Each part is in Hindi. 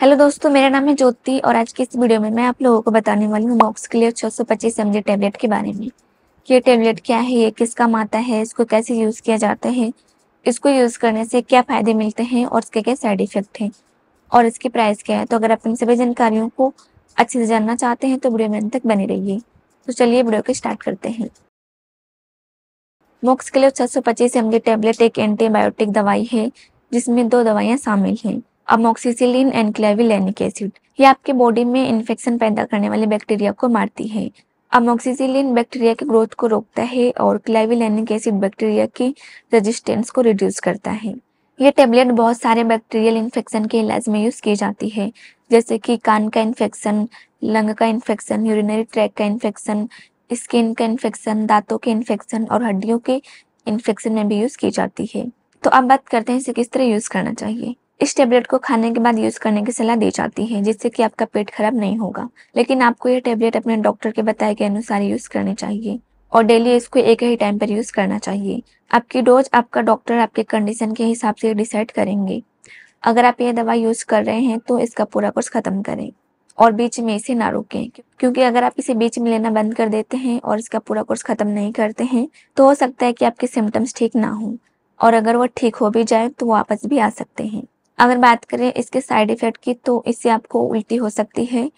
हेलो दोस्तों मेरा नाम है ज्योति और आज की इस वीडियो में मैं आप लोगों को बताने वाली हूँ मॉक्स क्लियर एम जी टेबलेट के बारे में कि ये टेबलेट क्या है ये किस काम आता है इसको कैसे यूज़ किया जाता है इसको यूज़ करने से क्या फ़ायदे मिलते हैं और इसके क्या साइड इफेक्ट हैं और इसकी प्राइस क्या है तो अगर आप इन सभी जानकारियों को अच्छे से जानना चाहते हैं तो वीडियो में तक बने रहिए तो चलिए वीडियो को स्टार्ट करते हैं मॉक्स क्लियर छः सौ पच्चीस टेबलेट एक एंटीबायोटिक दवाई है जिसमें दो दवाइयाँ शामिल हैं अमोक्सिसिलिन एंड क्लेविलेनिक एसिड ये आपके बॉडी में इन्फेक्शन पैदा करने वाले बैक्टीरिया को मारती है अमोक्सिसिलिन बैक्टीरिया के ग्रोथ को रोकता है और क्लेविलेनिक एसिड बैक्टीरिया की रेजिस्टेंस को रिड्यूस करता है ये टेबलेट बहुत सारे बैक्टीरियल इन्फेक्शन के इलाज में यूज़ की जाती है जैसे कि कान का इन्फेक्शन लंग का इन्फेक्शन यूरिनरी ट्रैक का इन्फेक्शन स्किन का इन्फेक्शन दांतों के इन्फेक्शन और हड्डियों के इन्फेक्शन में भी यूज़ की जाती है तो अब बात करते हैं इसे किस तरह यूज़ करना चाहिए इस टेबलेट को खाने के बाद यूज करने की सलाह दी जाती है जिससे कि आपका पेट खराब नहीं होगा लेकिन आपको यह टेबलेट अपने डॉक्टर के बताए के अनुसार यूज करनी चाहिए और डेली इसको एक ही टाइम पर यूज करना चाहिए आपकी डोज आपका डॉक्टर आपके कंडीशन के हिसाब से डिसाइड करेंगे अगर आप यह दवा यूज कर रहे हैं तो इसका पूरा कोर्स खत्म करें और बीच में इसे ना रोकें क्योंकि अगर आप इसे बीच में लेना बंद कर देते हैं और इसका पूरा कोर्स खत्म नहीं करते हैं तो हो सकता है कि आपके सिम्टम्स ठीक ना हो और अगर वो ठीक हो भी जाए तो वापस भी आ सकते हैं अगर बात करें इसके साइड इफेक्ट की तो इससे आपको उल्टी हो सकती है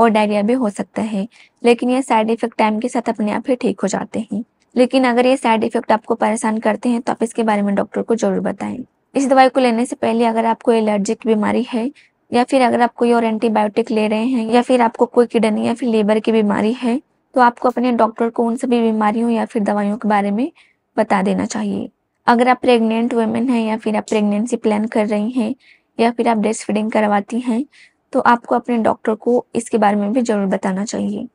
और डायरिया भी हो सकता है लेकिन ये साइड इफेक्ट टाइम के साथ अपने आप ही ठीक हो जाते हैं लेकिन अगर ये साइड इफेक्ट आपको परेशान करते हैं तो आप इसके बारे में डॉक्टर को जरूर बताएं इस दवाई को लेने से पहले अगर आपको एलर्जी की बीमारी है या फिर अगर आप कोई और एंटीबायोटिक ले रहे हैं या फिर आपको कोई किडनी या फिर लेबर की बीमारी है तो आपको अपने डॉक्टर को उन सभी बीमारियों या फिर दवाइयों के बारे में बता देना चाहिए अगर आप प्रेग्नेंट वुमेन हैं या फिर आप प्रेगनेंसी प्लान कर रही हैं या फिर आप ब्रेस्ट फीडिंग करवाती हैं तो आपको अपने डॉक्टर को इसके बारे में भी जरूर बताना चाहिए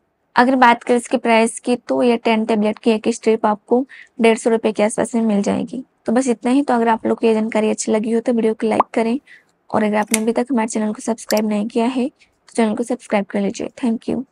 अगर बात करें इसके प्राइस की तो ये टेन टेबलेट की एक स्ट्रिप आपको डेढ़ सौ रुपये के आसपास में मिल जाएगी तो बस इतना ही तो अगर आप लोग को ये जानकारी अच्छी लगी हो तो वीडियो को लाइक करें और अगर आपने अभी तक हमारे चैनल को सब्सक्राइब नहीं किया है तो चैनल को सब्सक्राइब कर लीजिए थैंक यू